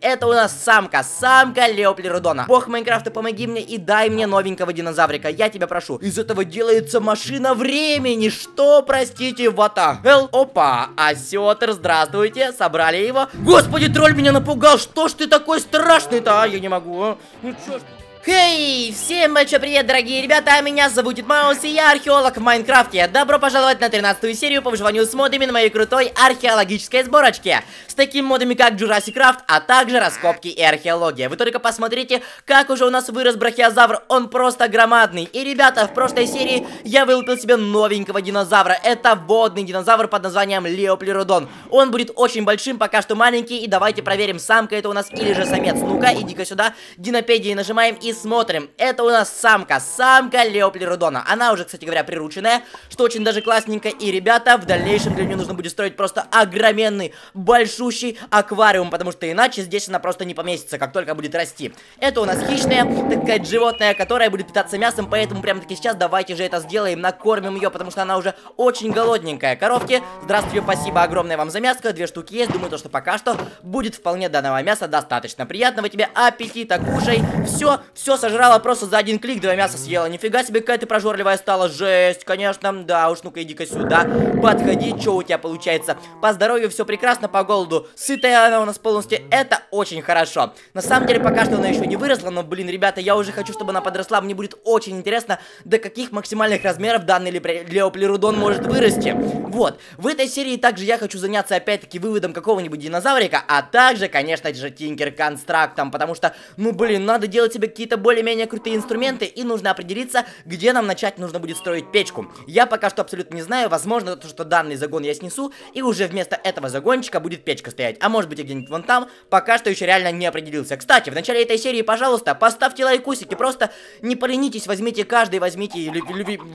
Это у нас самка, самка Леоплеродона. Бог Майнкрафта, помоги мне и дай мне новенького динозаврика, я тебя прошу. Из этого делается машина времени, что, простите, вот Hell? Опа, осетр, здравствуйте, собрали его. Господи, тролль меня напугал, что ж ты такой страшный-то, а? Я не могу, а? Ну чё ж... Хей, всем большой привет, дорогие ребята, меня зовут Маус, и я археолог в Майнкрафте. Добро пожаловать на 13 серию по выживанию с модами на моей крутой археологической сборочке. С такими модами, как Jurassic Крафт, а также раскопки и археология. Вы только посмотрите, как уже у нас вырос брахиозавр, он просто громадный. И, ребята, в прошлой серии я вылупил себе новенького динозавра. Это водный динозавр под названием Леоплеродон. Он будет очень большим, пока что маленький, и давайте проверим, самка это у нас или же самец. Ну-ка, иди-ка сюда, динопедии нажимаем и и смотрим. Это у нас самка, самка Леоплерудона. Она уже, кстати говоря, прирученная, что очень даже классненько. И, ребята, в дальнейшем для нее нужно будет строить просто огроменный, большущий аквариум, потому что иначе здесь она просто не поместится, как только будет расти. Это у нас хищная, такая сказать, животное, которое будет питаться мясом, поэтому прямо-таки сейчас давайте же это сделаем, накормим ее, потому что она уже очень голодненькая. Коровки, здравствуйте, спасибо огромное вам за мяско, две штуки есть, думаю, то, что пока что будет вполне данного мяса достаточно. Приятного тебе аппетита, кушай, все, все сожрала просто за один клик, два мяса съела. Нифига себе, какая ты прожорливая стала. Жесть, конечно, да уж, ну-ка иди-ка сюда. Подходи, что у тебя получается. По здоровью все прекрасно, по голоду. Сытая она у нас полностью, это очень хорошо. На самом деле, пока что она еще не выросла, но, блин, ребята, я уже хочу, чтобы она подросла. Мне будет очень интересно, до каких максимальных размеров данный леоплерудон может вырасти. Вот. В этой серии также я хочу заняться, опять-таки, выводом какого-нибудь динозаврика, а также, конечно же, Тинкер Констрактом, потому что, ну, блин, надо делать себе какие-то какие-то более-менее крутые инструменты, и нужно определиться, где нам начать нужно будет строить печку. Я пока что абсолютно не знаю, возможно, то, что данный загон я снесу, и уже вместо этого загончика будет печка стоять. А может быть и где-нибудь вон там, пока что еще реально не определился. Кстати, в начале этой серии, пожалуйста, поставьте лайкусики, просто не поленитесь, возьмите каждый, возьмите и леп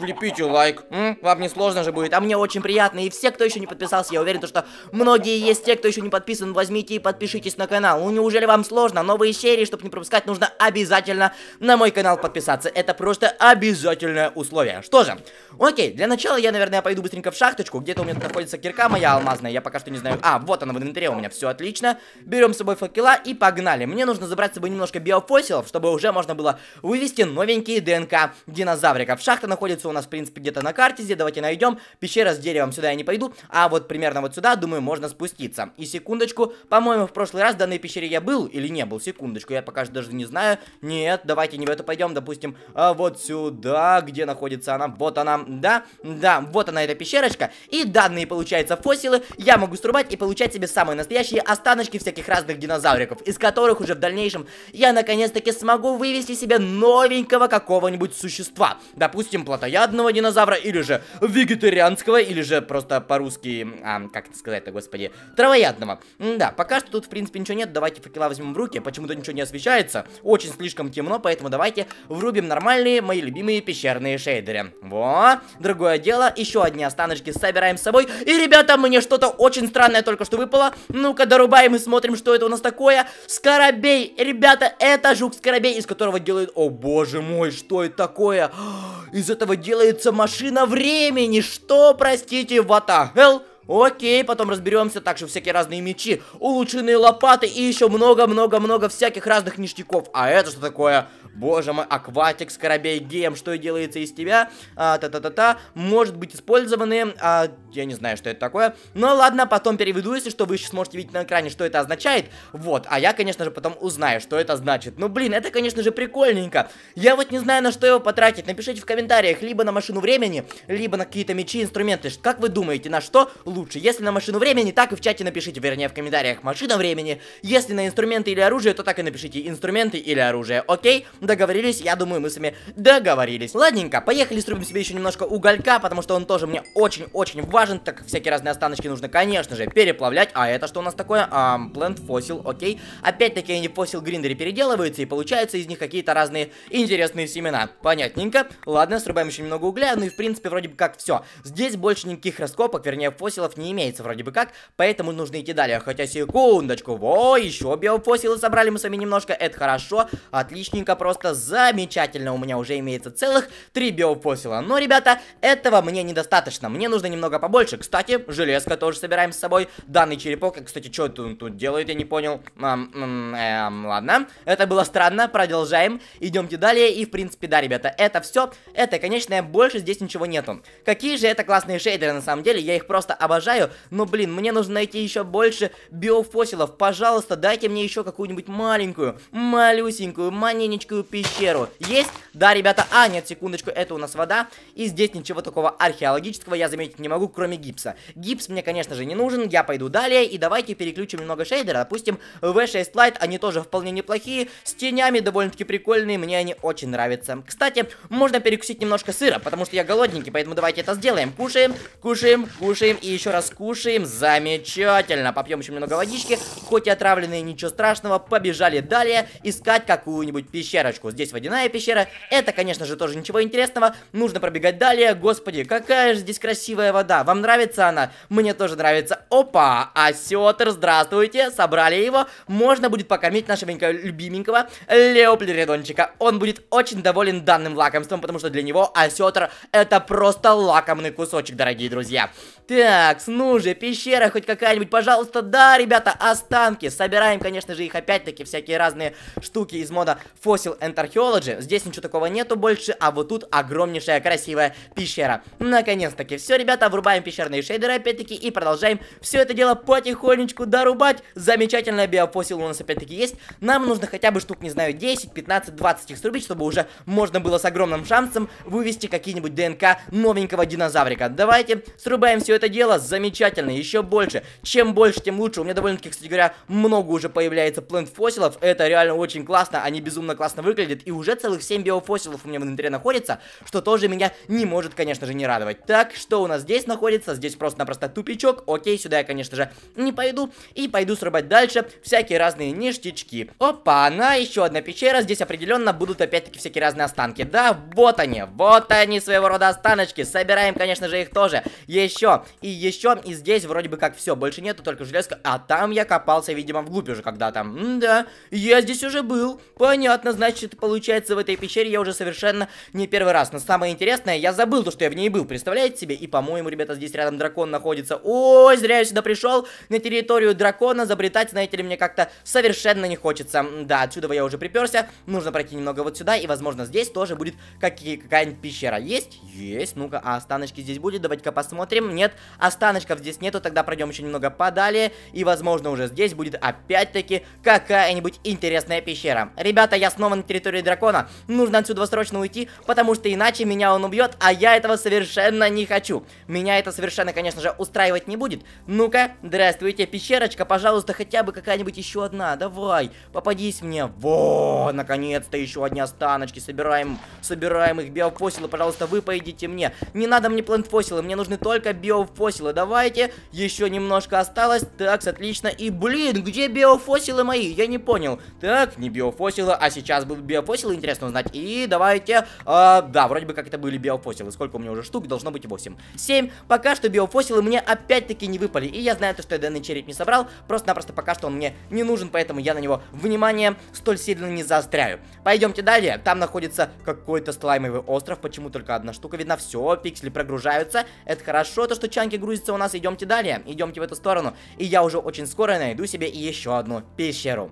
лепите лайк. М? Вам не сложно же будет, а мне очень приятно, и все, кто еще не подписался, я уверен, то, что многие есть те, кто еще не подписан, возьмите и подпишитесь на канал. Ну неужели вам сложно? Новые серии, чтобы не пропускать, нужно обязательно обязательно на мой канал подписаться. Это просто обязательное условие. Что же, окей, для начала я, наверное, пойду быстренько в шахточку. Где-то у меня находится кирка моя алмазная, я пока что не знаю. А, вот она в инвентаре у меня, все отлично. Берем с собой факела и погнали. Мне нужно забрать с собой немножко биофосилов, чтобы уже можно было вывести новенькие ДНК динозавриков. Шахта находится у нас, в принципе, где-то на карте. Здесь давайте найдем. Пещера с деревом сюда я не пойду, а вот примерно вот сюда, думаю, можно спуститься. И секундочку, по-моему, в прошлый раз в данной пещере я был или не был? Секундочку, я пока даже не знаю. Нет, нет, давайте не в эту пойдем, допустим, а вот сюда, где находится она. Вот она, да, да, вот она эта пещерочка. И данные, получается, фосилы я могу срубать и получать себе самые настоящие останочки всяких разных динозавриков, из которых уже в дальнейшем я наконец-таки смогу вывести себе новенького какого-нибудь существа. Допустим, плотоядного динозавра, или же вегетарианского, или же просто по-русски, а, как это сказать-то, господи, травоядного. да, пока что тут, в принципе, ничего нет, давайте факела возьмем в руки, почему-то ничего не освещается, очень слишком темно темно, поэтому давайте врубим нормальные, мои любимые пещерные шейдеры. Во, другое дело, еще одни останочки собираем с собой. И, ребята, мне что-то очень странное только что выпало. Ну-ка, дорубаем и смотрим, что это у нас такое. Скоробей, ребята, это жук-скоробей, из которого делают... О, боже мой, что это такое? Из этого делается машина времени. Что, простите, what the hell? Окей, потом разберемся. Также всякие разные мечи, улучшенные лопаты и еще много-много-много всяких разных ништяков. А это что такое? Боже мой, акватик, скоробей, гем, что делается из тебя? А, та-та-та-та. Может быть использованы... А, я не знаю, что это такое. Ну ладно, потом переведу, если что, вы сейчас сможете видеть на экране, что это означает. Вот, а я, конечно же, потом узнаю, что это значит. Ну, блин, это, конечно же, прикольненько. Я вот не знаю, на что его потратить. Напишите в комментариях, либо на машину времени, либо на какие-то мечи, инструменты. Как вы думаете, на что лучше? Если на машину времени, так и в чате напишите, вернее, в комментариях машина времени. Если на инструменты или оружие, то так и напишите инструменты или оружие, окей? Договорились? Я думаю, мы с вами договорились. Ладненько, поехали срубим себе еще немножко уголька, потому что он тоже мне очень-очень важен, так как всякие разные останочки нужно, конечно же, переплавлять. А это что у нас такое? Ам, Plant Fossil, окей. Опять-таки они в Гриндере переделываются, и получаются из них какие-то разные интересные семена. Понятненько. Ладно, срубаем еще немного угля, ну и в принципе вроде бы как все. Здесь больше никаких раскопок, вернее фосилов не имеется вроде бы как, поэтому нужно идти далее. Хотя секундочку, во, еще биофосилы собрали мы с вами немножко, это хорошо, отличненько просто просто замечательно. У меня уже имеется целых три биофосила. Но, ребята, этого мне недостаточно. Мне нужно немного побольше. Кстати, железка тоже собираем с собой. Данный черепок, кстати, что он тут делает, я не понял. Эм, ладно, это было странно, продолжаем. Идемте далее. И, в принципе, да, ребята, это все. Это, конечно, больше здесь ничего нету. Какие же это классные шейдеры, на самом деле. Я их просто обожаю. Но, блин, мне нужно найти еще больше биофосилов. Пожалуйста, дайте мне еще какую-нибудь маленькую, малюсенькую, маненечкую пещеру. Есть? Да, ребята, а, нет, секундочку, это у нас вода. И здесь ничего такого археологического я заметить не могу, кроме гипса. Гипс мне, конечно же, не нужен, я пойду далее. И давайте переключим немного шейдера, допустим, V6 Lite, они тоже вполне неплохие, с тенями довольно-таки прикольные, мне они очень нравятся. Кстати, можно перекусить немножко сыра, потому что я голодненький, поэтому давайте это сделаем. Кушаем, кушаем, кушаем и еще раз кушаем. Замечательно. Попьем еще немного водички, хоть и отравленные, ничего страшного. Побежали далее искать какую-нибудь пещеру одиночку. Здесь водяная пещера. Это, конечно же, тоже ничего интересного. Нужно пробегать далее. Господи, какая же здесь красивая вода. Вам нравится она? Мне тоже нравится. Опа, осетр, а здравствуйте. Собрали его. Можно будет покормить нашего любименького Леоплеридончика. Он будет очень доволен данным лакомством, потому что для него осетр это просто лакомный кусочек, дорогие друзья. Так, ну же, пещера хоть какая-нибудь, пожалуйста, да, ребята, останки. Собираем, конечно же, их опять-таки всякие разные штуки из мода Fossil and Archaeology. Здесь ничего такого нету больше, а вот тут огромнейшая красивая пещера. Наконец-таки, все, ребята, врубаем пещерные шейдеры опять-таки и продолжаем все это дело потихонечку дорубать. Замечательная биофосил у нас опять-таки есть. Нам нужно хотя бы штук, не знаю, 10, 15, 20 их срубить, чтобы уже можно было с огромным шансом вывести какие-нибудь ДНК новенького динозаврика. Давайте срубаем все это это дело замечательно, еще больше. Чем больше, тем лучше. У меня довольно-таки, кстати говоря, много уже появляется плент фосилов. Это реально очень классно, они безумно классно выглядят. И уже целых 7 биофосилов у меня в инвентаре находится, что тоже меня не может, конечно же, не радовать. Так, что у нас здесь находится? Здесь просто-напросто тупичок. Окей, сюда я, конечно же, не пойду. И пойду срубать дальше всякие разные ништячки. Опа, она еще одна пещера. Здесь определенно будут опять-таки всякие разные останки. Да, вот они, вот они своего рода останочки. Собираем, конечно же, их тоже. Еще и еще, и здесь вроде бы как все, больше нету, только железка. А там я копался, видимо, в вглубь уже когда-то. да, я здесь уже был. Понятно, значит, получается, в этой пещере я уже совершенно не первый раз. Но самое интересное, я забыл то, что я в ней был, представляете себе? И, по-моему, ребята, здесь рядом дракон находится. Ой, зря я сюда пришел. На территорию дракона забретать, знаете ли, мне как-то совершенно не хочется. Да, отсюда я уже приперся. Нужно пройти немного вот сюда, и, возможно, здесь тоже будет какие какая-нибудь пещера. Есть? Есть. Ну-ка, а останочки здесь будет? Давайте-ка посмотрим. Нет, нет. Останочков здесь нету, тогда пройдем еще немного подалее. И, возможно, уже здесь будет опять-таки какая-нибудь интересная пещера. Ребята, я снова на территории дракона. Нужно отсюда срочно уйти, потому что иначе меня он убьет, а я этого совершенно не хочу. Меня это совершенно, конечно же, устраивать не будет. Ну-ка, здравствуйте, пещерочка, пожалуйста, хотя бы какая-нибудь еще одна. Давай, попадись мне. Во, наконец-то еще одни останочки. Собираем, собираем их биофосилы, пожалуйста, вы поедите мне. Не надо мне плентфосилы, мне нужны только био биофосилы. Давайте, еще немножко осталось. Так, отлично. И, блин, где биофосилы мои? Я не понял. Так, не биофосилы, а сейчас будут биофосилы, интересно узнать. И давайте... Э, да, вроде бы как это были биофосилы. Сколько у меня уже штук? Должно быть 8. 7. Пока что биофосилы мне опять-таки не выпали. И я знаю то, что я данный череп не собрал. Просто-напросто пока что он мне не нужен, поэтому я на него внимание столь сильно не заостряю. Пойдемте далее. Там находится какой-то слаймовый остров. Почему только одна штука видна? Все, пиксели прогружаются. Это хорошо, то что случайки грузится у нас, идемте далее, идемте в эту сторону. И я уже очень скоро найду себе еще одну пещеру.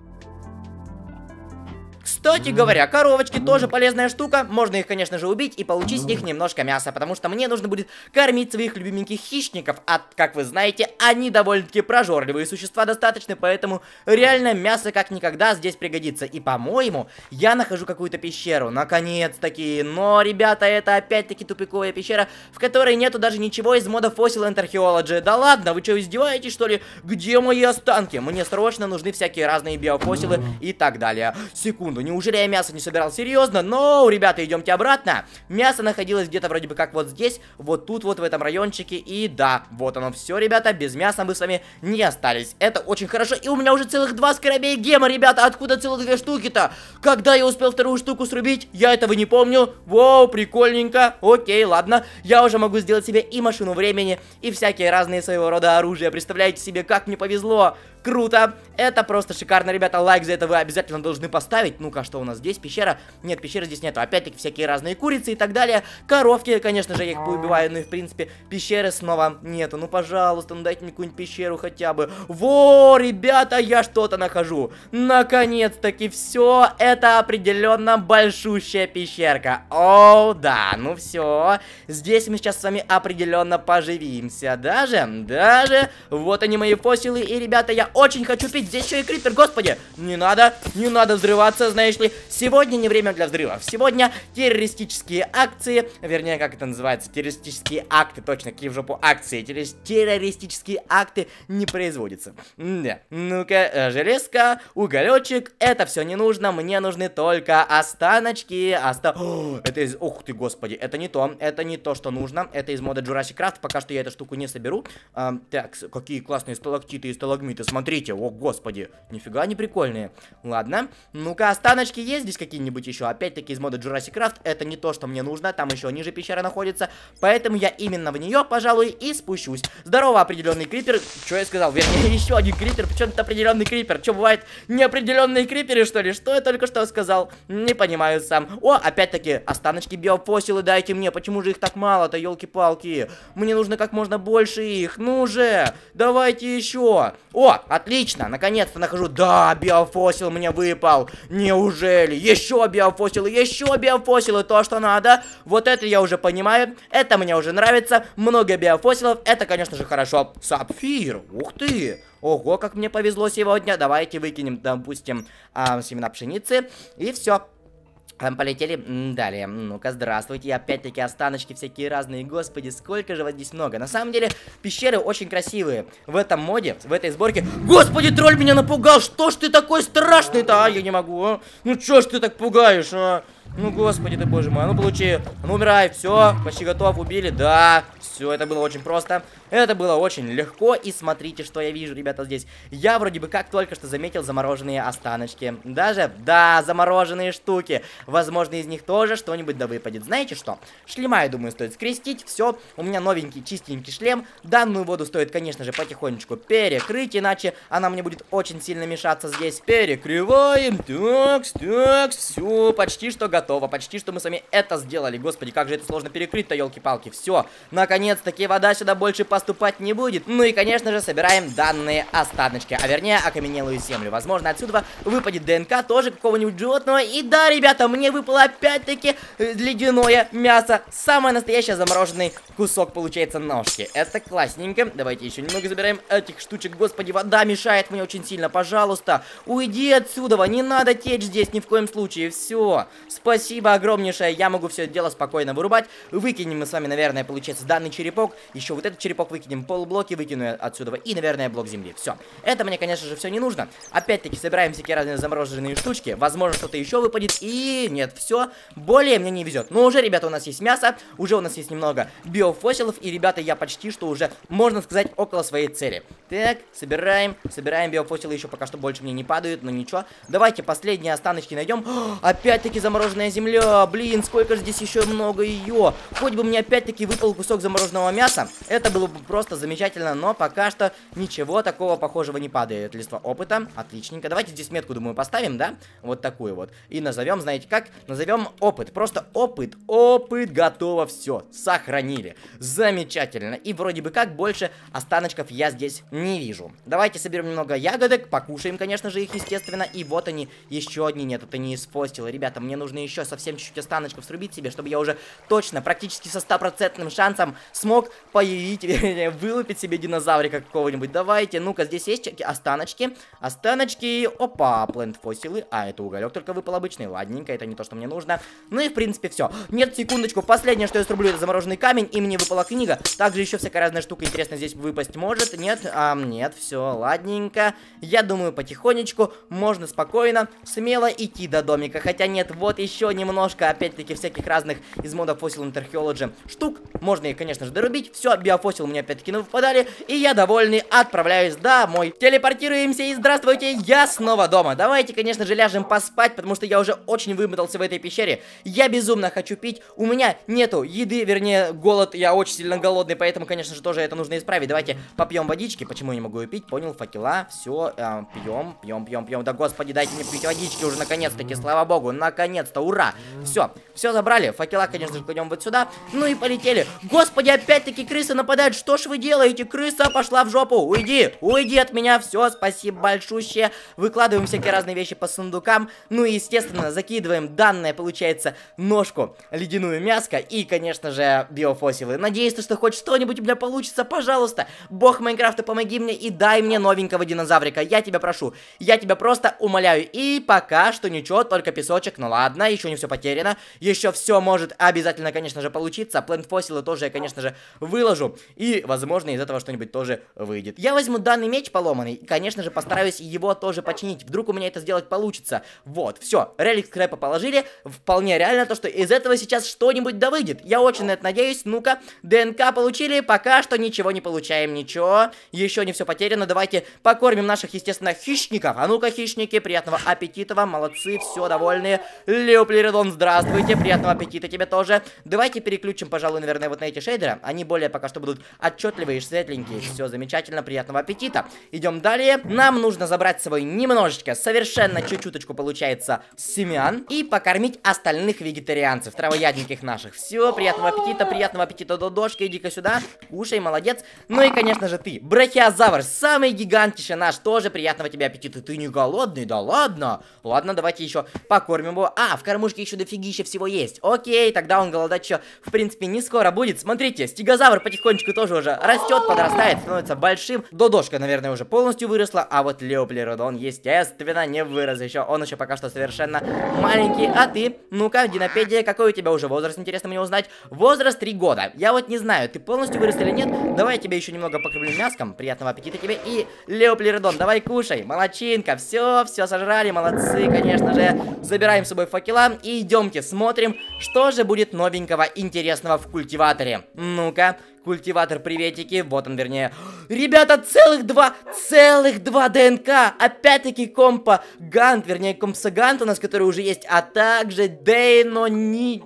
Кстати говоря, коровочки тоже полезная штука. Можно их, конечно же, убить и получить с них немножко мяса, потому что мне нужно будет кормить своих любименьких хищников. А, как вы знаете, они довольно-таки прожорливые существа достаточно, поэтому реально мясо как никогда здесь пригодится. И, по-моему, я нахожу какую-то пещеру. Наконец-таки. Но, ребята, это опять-таки тупиковая пещера, в которой нету даже ничего из мода Fossil and Archaeology. Да ладно, вы что, издеваетесь, что ли? Где мои останки? Мне срочно нужны всякие разные биофосилы и так далее. Секунду, Неужели я мясо не собирал? Серьезно? Но, ребята, идемте обратно. Мясо находилось где-то вроде бы как вот здесь, вот тут вот в этом райончике. И да, вот оно все, ребята. Без мяса мы с вами не остались. Это очень хорошо. И у меня уже целых два скоробей гема, ребята. Откуда целых две штуки-то? Когда я успел вторую штуку срубить? Я этого не помню. Воу, прикольненько. Окей, ладно. Я уже могу сделать себе и машину времени, и всякие разные своего рода оружия. Представляете себе, как мне повезло круто. Это просто шикарно, ребята. Лайк за это вы обязательно должны поставить. Ну-ка, а что у нас здесь? Пещера? Нет, пещеры здесь нету. Опять-таки всякие разные курицы и так далее. Коровки, конечно же, я их поубиваю. Ну и, в принципе, пещеры снова нету. Ну, пожалуйста, ну дайте мне какую-нибудь пещеру хотя бы. Во, ребята, я что-то нахожу. Наконец-таки все. Это определенно большущая пещерка. О, да, ну все. Здесь мы сейчас с вами определенно поживимся. Даже, даже. Вот они мои фосилы. И, ребята, я очень хочу пить. Здесь еще и крипер, господи. Не надо, не надо взрываться, знаешь ли. Сегодня не время для взрывов. Сегодня террористические акции, вернее, как это называется, террористические акты, точно, какие в жопу акции. Террористические акты не производятся. Да. Ну-ка, э, железка, уголечек, это все не нужно, мне нужны только останочки. Оста... О, это из... Ух ты, господи, это не то, это не то, что нужно. Это из мода Jurassic Craft, пока что я эту штуку не соберу. А, так, какие классные сталактиты и сталагмиты, смотри смотрите, о господи, нифига не прикольные. Ладно, ну-ка, останочки есть здесь какие-нибудь еще? Опять-таки из мода Jurassic Craft, это не то, что мне нужно, там еще ниже пещера находится, поэтому я именно в нее, пожалуй, и спущусь. Здорово, определенный крипер, что я сказал, вернее, еще один крипер, причем это определенный крипер, что бывает неопределенные криперы, что ли, что я только что сказал, не понимаю сам. О, опять-таки, останочки биофосилы дайте мне, почему же их так мало-то, елки-палки, мне нужно как можно больше их, ну же, давайте еще. О, Отлично, наконец-то нахожу. Да, биофосил мне выпал. Неужели? Еще биофосилы, еще биофосилы, то, что надо. Вот это я уже понимаю, это мне уже нравится. Много биофосилов, это, конечно же, хорошо. Сапфир, ух ты. Ого, как мне повезло сегодня. Давайте выкинем, допустим, э, семена пшеницы. И все, а, полетели далее. Ну-ка, здравствуйте. Опять-таки останочки всякие разные. Господи, сколько же вас здесь много. На самом деле, пещеры очень красивые. В этом моде, в этой сборке... Господи, тролль меня напугал! Что ж ты такой страшный-то, а? Я не могу, а? Ну что ж ты так пугаешь, а? Ну, господи ты, боже мой. А ну, получи. А ну, умирай. все, почти готов. Убили, да. Все это было очень просто. Это было очень легко. И смотрите, что я вижу, ребята, здесь. Я вроде бы как только что заметил замороженные останочки. Даже, да, замороженные штуки. Возможно, из них тоже что-нибудь да выпадет. Знаете что? Шлема, я думаю, стоит скрестить. Все, у меня новенький чистенький шлем. Данную воду стоит, конечно же, потихонечку перекрыть, иначе она мне будет очень сильно мешаться здесь. Перекрываем. Так, так, все, почти что готово. Почти что мы сами это сделали. Господи, как же это сложно перекрыть-то, елки-палки. Все, наконец наконец-таки вода сюда больше поступать не будет. Ну и, конечно же, собираем данные останочки, а вернее, окаменелую землю. Возможно, отсюда выпадет ДНК тоже какого-нибудь животного. И да, ребята, мне выпало опять-таки э, ледяное мясо. Самое настоящее замороженный кусок, получается, ножки. Это классненько. Давайте еще немного забираем этих штучек. Господи, вода мешает мне очень сильно, пожалуйста. Уйди отсюда, не надо течь здесь ни в коем случае. Все, спасибо огромнейшее, я могу все это дело спокойно вырубать. Выкинем мы с вами, наверное, получается, данный черепок, еще вот этот черепок выкинем, полблоки выкину отсюда, и, наверное, блок земли. Все. Это мне, конечно же, все не нужно. Опять-таки, собираем всякие разные замороженные штучки, возможно, что-то еще выпадет, и нет, все. Более мне не везет. Но уже, ребята, у нас есть мясо, уже у нас есть немного биофосилов, и, ребята, я почти что уже, можно сказать, около своей цели. Так, собираем, собираем биофосилы, еще пока что больше мне не падают, но ничего. Давайте последние останочки найдем. Опять-таки замороженная земля, блин, сколько же здесь еще много ее. Хоть бы мне опять-таки выпал кусок замороженной творожного мяса. Это было бы просто замечательно, но пока что ничего такого похожего не падает. Листва опыта, отличненько. Давайте здесь метку, думаю, поставим, да? Вот такую вот. И назовем, знаете как? Назовем опыт. Просто опыт, опыт, готово, все, сохранили. Замечательно. И вроде бы как больше останочков я здесь не вижу. Давайте соберем немного ягодок, покушаем, конечно же, их, естественно. И вот они, еще одни нет, это не испостил. Ребята, мне нужно еще совсем чуть-чуть останочков срубить себе, чтобы я уже точно, практически со стопроцентным шансом смог появить, вылупить себе динозаврика какого-нибудь. Давайте, ну-ка, здесь есть останочки. Останочки, опа, плент фосилы. А, это уголек только выпал обычный. Ладненько, это не то, что мне нужно. Ну и, в принципе, все. Нет, секундочку, последнее, что я срублю, это замороженный камень, и мне выпала книга. Также еще всякая разная штука интересная здесь выпасть может. Нет, а, нет, все, ладненько. Я думаю, потихонечку можно спокойно, смело идти до домика. Хотя нет, вот еще немножко, опять-таки, всяких разных из модов Fossil Intertheology штук. Можно их, конечно, конечно же, дорубить. Все, биофосил у меня опять-таки выпадали. И я довольный отправляюсь домой. Телепортируемся и здравствуйте, я снова дома. Давайте, конечно же, ляжем поспать, потому что я уже очень вымотался в этой пещере. Я безумно хочу пить. У меня нету еды, вернее, голод. Я очень сильно голодный, поэтому, конечно же, тоже это нужно исправить. Давайте попьем водички. Почему я не могу ее пить? Понял, факела. Все, э, пьем, пьем, пьем, пьем. Да господи, дайте мне пить водички уже наконец-таки, слава богу. Наконец-то, ура. Все, все забрали. Факела, конечно же, пойдем вот сюда. Ну и полетели. Господи, опять-таки крысы нападают. Что ж вы делаете? Крыса пошла в жопу. Уйди, уйди от меня. Все, спасибо большущее. Выкладываем всякие разные вещи по сундукам. Ну и, естественно, закидываем данное, получается, ножку, ледяную мяско и, конечно же, биофосилы. Надеюсь, что хоть что-нибудь у меня получится. Пожалуйста, бог Майнкрафта, помоги мне и дай мне новенького динозаврика. Я тебя прошу. Я тебя просто умоляю. И пока что ничего, только песочек. Ну ладно, еще не все потеряно. Еще все может обязательно, конечно же, получиться. Плент фосилы тоже я, конечно же, выложу. И, возможно, из этого что-нибудь тоже выйдет. Я возьму данный меч поломанный и, конечно же, постараюсь его тоже починить. Вдруг у меня это сделать получится. Вот, все. Релик скрэпа положили. Вполне реально то, что из этого сейчас что-нибудь да выйдет. Я очень на это надеюсь. Ну-ка, ДНК получили. Пока что ничего не получаем, ничего. Еще не все потеряно. Давайте покормим наших, естественно, хищников. А ну-ка, хищники, приятного аппетита вам. Молодцы, все довольные. Леоплеридон, здравствуйте. Приятного аппетита тебе тоже. Давайте переключим, пожалуй, наверное, вот на эти шейдеры. Они более пока что будут отчетливые и светленькие. Все замечательно, приятного аппетита. Идем далее. Нам нужно забрать с собой немножечко, совершенно чуть-чуточку получается, семян и покормить остальных вегетарианцев, травоядненьких наших. Все, приятного аппетита, приятного аппетита, додошка, иди-ка сюда, кушай, молодец. Ну и, конечно же, ты, брахиозавр, самый гигантище наш, тоже приятного тебе аппетита. Ты не голодный, да ладно? Ладно, давайте еще покормим его. А, в кормушке еще дофигища всего есть. Окей, тогда он голодать еще, в принципе, не скоро будет. Смотрите, видите, стегозавр потихонечку тоже уже растет, подрастает, становится большим. Додошка, наверное, уже полностью выросла, а вот Леоплеродон, естественно, не вырос еще. Он еще пока что совершенно маленький. А ты? Ну-ка, Динопедия, какой у тебя уже возраст, интересно мне узнать? Возраст 3 года. Я вот не знаю, ты полностью вырос или нет. Давай я тебя еще немного покормлю мяском. Приятного аппетита тебе. И Леоплеродон, давай кушай. Молодчинка, все, все сожрали, молодцы, конечно же. Забираем с собой факела и идемте смотрим, что же будет новенького интересного в культиваторе. Ну-ка, культиватор приветики, вот он вернее. Ребята, целых два, целых два ДНК. Опять-таки компа Гант, вернее компса Гант у нас, который уже есть, а также Дейно Ни...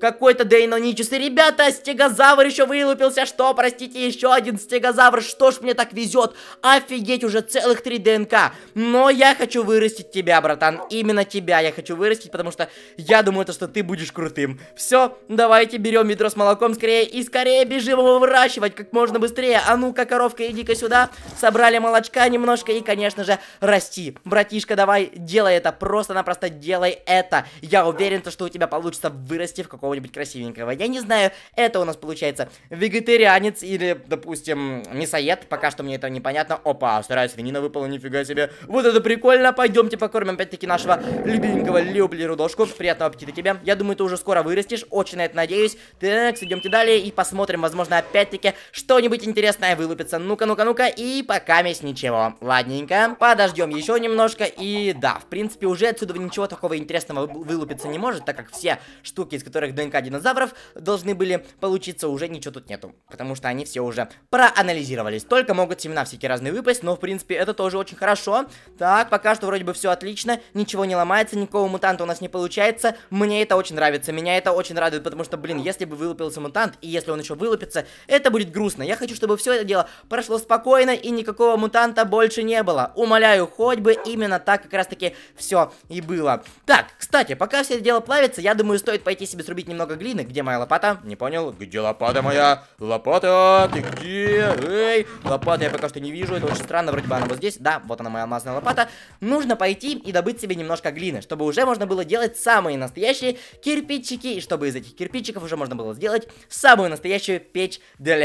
Какой-то Дейноничис. И, ребята, стегозавр еще вылупился. Что, простите, еще один стегозавр. Что ж мне так везет? Офигеть, уже целых три ДНК. Но я хочу вырастить тебя, братан. Именно тебя я хочу вырастить, потому что я думаю, то, что ты будешь крутым. Все, давайте берем ведро с молоком скорее и скорее бежим его выращивать как можно быстрее. А ну-ка, коровка, иди-ка сюда. Собрали молочка немножко и, конечно же, расти. Братишка, давай, делай это. Просто-напросто делай это. Я уверен, что у тебя получится вырасти в каком какого-нибудь красивенького. Я не знаю, это у нас получается вегетарианец или, допустим, мясоед. Пока что мне это непонятно. Опа, вторая свинина выпала, нифига себе. Вот это прикольно. Пойдемте покормим опять-таки нашего любименького Люблирудошку. Приятного аппетита тебе. Я думаю, ты уже скоро вырастешь. Очень на это надеюсь. Так, идемте далее и посмотрим. Возможно, опять-таки что-нибудь интересное вылупится. Ну-ка, ну-ка, ну-ка. И пока месть ничего. Ладненько. Подождем еще немножко. И да, в принципе, уже отсюда ничего такого интересного вылупиться не может, так как все штуки, из которых ДНК динозавров должны были получиться, уже ничего тут нету. Потому что они все уже проанализировались. Только могут семена всякие разные выпасть, но в принципе это тоже очень хорошо. Так, пока что вроде бы все отлично, ничего не ломается, никакого мутанта у нас не получается. Мне это очень нравится, меня это очень радует, потому что, блин, если бы вылупился мутант, и если он еще вылупится, это будет грустно. Я хочу, чтобы все это дело прошло спокойно и никакого мутанта больше не было. Умоляю, хоть бы именно так как раз таки все и было. Так, кстати, пока все это дело плавится, я думаю, стоит пойти себе срубить немного глины. Где моя лопата? Не понял. Где лопата моя? Лопата, ты где? Эй, лопата я пока что не вижу. Это очень странно, вроде бы она вот здесь. Да, вот она моя алмазная лопата. Нужно пойти и добыть себе немножко глины, чтобы уже можно было делать самые настоящие кирпичики. И чтобы из этих кирпичиков уже можно было сделать самую настоящую печь для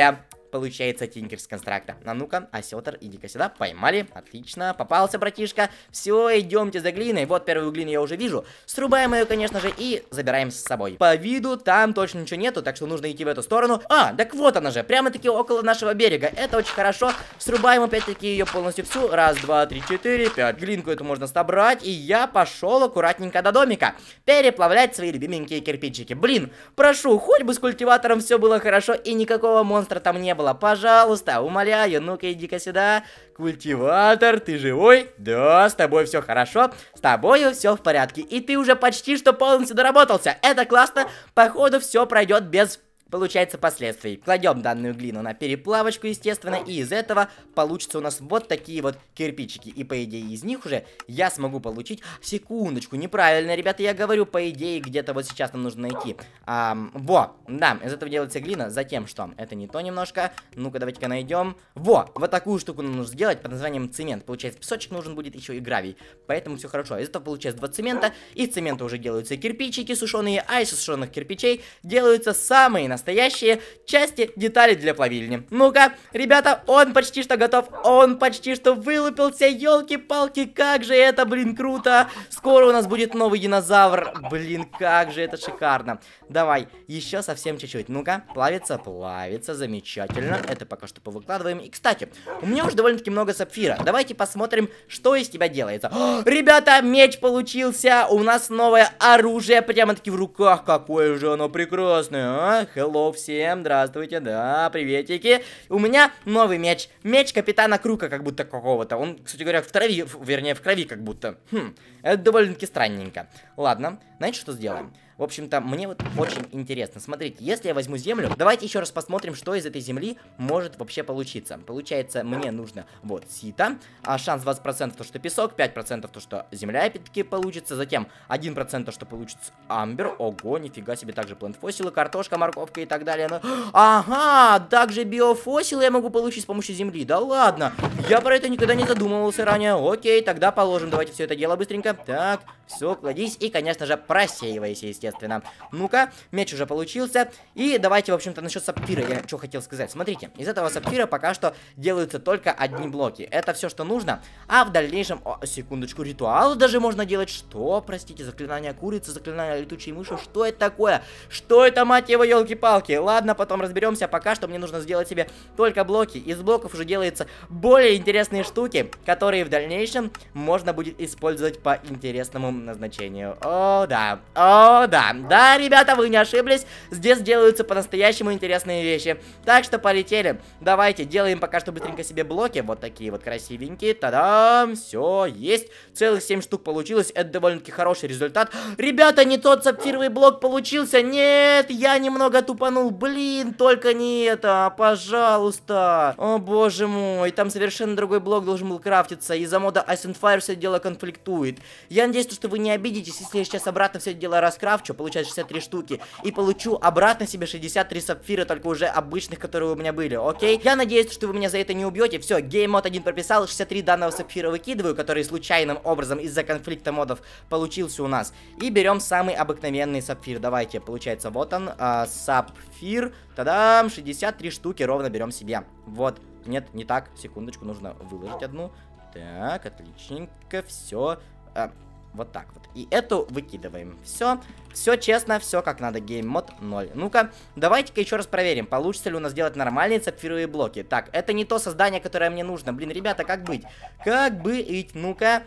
получается тинкерс с констракта. А ну-ка, осетр, а иди-ка сюда, поймали, отлично, попался, братишка. Все, идемте за глиной, вот первую глину я уже вижу. Срубаем ее, конечно же, и забираем с собой. По виду там точно ничего нету, так что нужно идти в эту сторону. А, так вот она же, прямо-таки около нашего берега, это очень хорошо. Срубаем опять-таки ее полностью всю, раз, два, три, четыре, пять. Глинку эту можно собрать, и я пошел аккуратненько до домика. Переплавлять свои любименькие кирпичики. Блин, прошу, хоть бы с культиватором все было хорошо и никакого монстра там не было было. Пожалуйста, умоляю, ну-ка иди-ка сюда. Культиватор, ты живой? Да, с тобой все хорошо, с тобой все в порядке. И ты уже почти что полностью доработался. Это классно. Походу, все пройдет без получается последствий. Кладем данную глину на переплавочку, естественно, и из этого получится у нас вот такие вот кирпичики. И по идее из них уже я смогу получить... Секундочку, неправильно, ребята, я говорю, по идее где-то вот сейчас нам нужно найти. А, во, да, из этого делается глина, затем что? Это не то немножко. Ну-ка, давайте-ка найдем. Во, вот такую штуку нам нужно сделать под названием цемент. Получается, песочек нужен будет еще и гравий. Поэтому все хорошо. Из этого получается два цемента. Из цемента уже делаются кирпичики сушеные, а из сушеных кирпичей делаются самые, на настоящие части детали для плавильни. Ну-ка, ребята, он почти что готов, он почти что вылупился, елки-палки, как же это, блин, круто. Скоро у нас будет новый динозавр, блин, как же это шикарно. Давай, еще совсем чуть-чуть, ну-ка, плавится, плавится, замечательно, это пока что повыкладываем. И, кстати, у меня уже довольно-таки много сапфира, давайте посмотрим, что из тебя делается. О, ребята, меч получился, у нас новое оружие прямо-таки в руках, какое же оно прекрасное, а? Hello всем, здравствуйте, да, приветики. У меня новый меч, меч Капитана Крука как будто какого-то. Он, кстати говоря, в крови, вернее, в крови как будто. Хм, это довольно-таки странненько. Ладно, знаете, что сделаем? В общем-то, мне вот очень интересно. Смотрите, если я возьму землю, давайте еще раз посмотрим, что из этой земли может вообще получиться. Получается, мне нужно вот сито, а шанс 20% то, что песок, 5% то, что земля опять-таки получится, затем 1% то, что получится амбер. Ого, нифига себе, также плент-фосилы, картошка, морковка и так далее. Но... Ага, также биофосилы я могу получить с помощью земли. Да ладно, я про это никогда не задумывался ранее. Окей, тогда положим, давайте все это дело быстренько. Так, все, кладись и, конечно же, просеивайся, естественно. Ну-ка, меч уже получился. И давайте, в общем-то, насчет сапфира я что хотел сказать. Смотрите, из этого сапфира пока что делаются только одни блоки. Это все, что нужно. А в дальнейшем... О, секундочку, ритуал даже можно делать. Что? Простите, заклинание курицы, заклинание летучей мыши. Что это такое? Что это, мать его, елки-палки? Ладно, потом разберемся. Пока что мне нужно сделать себе только блоки. Из блоков уже делаются более интересные штуки, которые в дальнейшем можно будет использовать по интересному назначению. О, да. О, да. Да, ребята, вы не ошиблись. Здесь делаются по-настоящему интересные вещи. Так что полетели. Давайте, делаем пока что быстренько себе блоки. Вот такие вот красивенькие. Та-дам! Все, есть. Целых 7 штук получилось. Это довольно-таки хороший результат. Ребята, не тот сапфировый блок получился. Нет, я немного тупанул. Блин, только не это. А пожалуйста. О, боже мой. Там совершенно другой блок должен был крафтиться. Из-за мода Ice and Fire все дело конфликтует. Я надеюсь, что что вы не обидитесь, если я сейчас обратно все это дело раскрафчу, получаю 63 штуки, и получу обратно себе 63 сапфира, только уже обычных, которые у меня были, окей? Я надеюсь, что вы меня за это не убьете. Все, геймод один прописал, 63 данного сапфира выкидываю, который случайным образом из-за конфликта модов получился у нас. И берем самый обыкновенный сапфир. Давайте, получается, вот он, а, сапфир. Та-дам! 63 штуки ровно берем себе. Вот. Нет, не так. Секундочку, нужно выложить одну. Так, отличненько, все. А, эм, вот так вот. И эту выкидываем. Все. Все честно, все как надо. Гейммод 0. Ну-ка, давайте-ка еще раз проверим, получится ли у нас сделать нормальные сапфировые блоки. Так, это не то создание, которое мне нужно. Блин, ребята, как быть? Как быть? Ну-ка,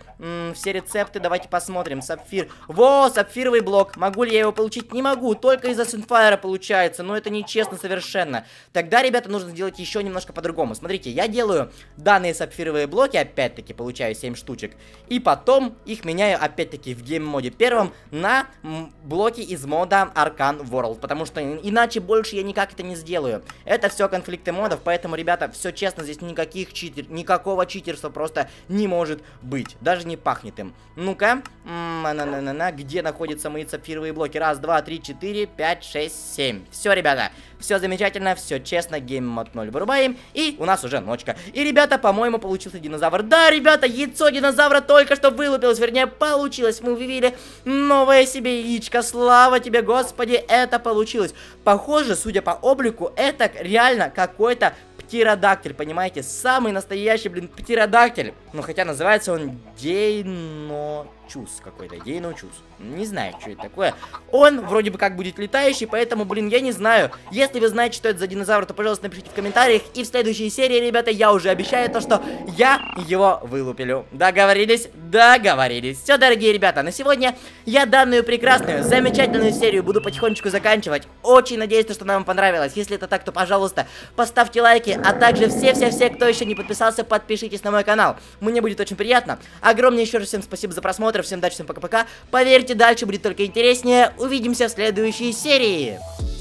все рецепты, давайте посмотрим. Сапфир. Во, сапфировый блок. Могу ли я его получить? Не могу, только из-за Синфайра получается. Но это нечестно совершенно. Тогда, ребята, нужно сделать еще немножко по-другому. Смотрите, я делаю данные сапфировые блоки, опять-таки, получаю 7 штучек. И потом их меняю опять опять-таки, в гейм-моде первом на блоки из мода Arcan World, потому что иначе больше я никак это не сделаю. Это все конфликты модов, поэтому, ребята, все честно, здесь никаких читер, никакого читерства просто не может быть, даже не пахнет им. Ну-ка, на-на-на-на, где находятся мои сапфировые блоки? Раз, два, три, четыре, пять, шесть, семь. Все, ребята, все замечательно, все честно, гейм мод 0 вырубаем, и у нас уже ночка. И, ребята, по-моему, получился динозавр. Да, ребята, яйцо динозавра только что вылупилось, вернее, получилось получилось. Мы увидели новое себе яичко. Слава тебе, Господи, это получилось. Похоже, судя по облику, это реально какой-то птеродактиль, понимаете? Самый настоящий, блин, птеродактиль. Ну, хотя называется он дейно чус какой-то, гейноучус. Не знаю, что это такое. Он вроде бы как будет летающий, поэтому, блин, я не знаю. Если вы знаете, что это за динозавр, то, пожалуйста, напишите в комментариях. И в следующей серии, ребята, я уже обещаю то, что я его вылупилю. Договорились? Договорились. Все, дорогие ребята, на сегодня я данную прекрасную, замечательную серию буду потихонечку заканчивать. Очень надеюсь, что она вам понравилась. Если это так, то, пожалуйста, поставьте лайки. А также все-все-все, кто еще не подписался, подпишитесь на мой канал. Мне будет очень приятно. Огромное еще раз всем спасибо за просмотр просмотра, всем удачи, всем пока-пока. Поверьте, дальше будет только интереснее. Увидимся в следующей серии.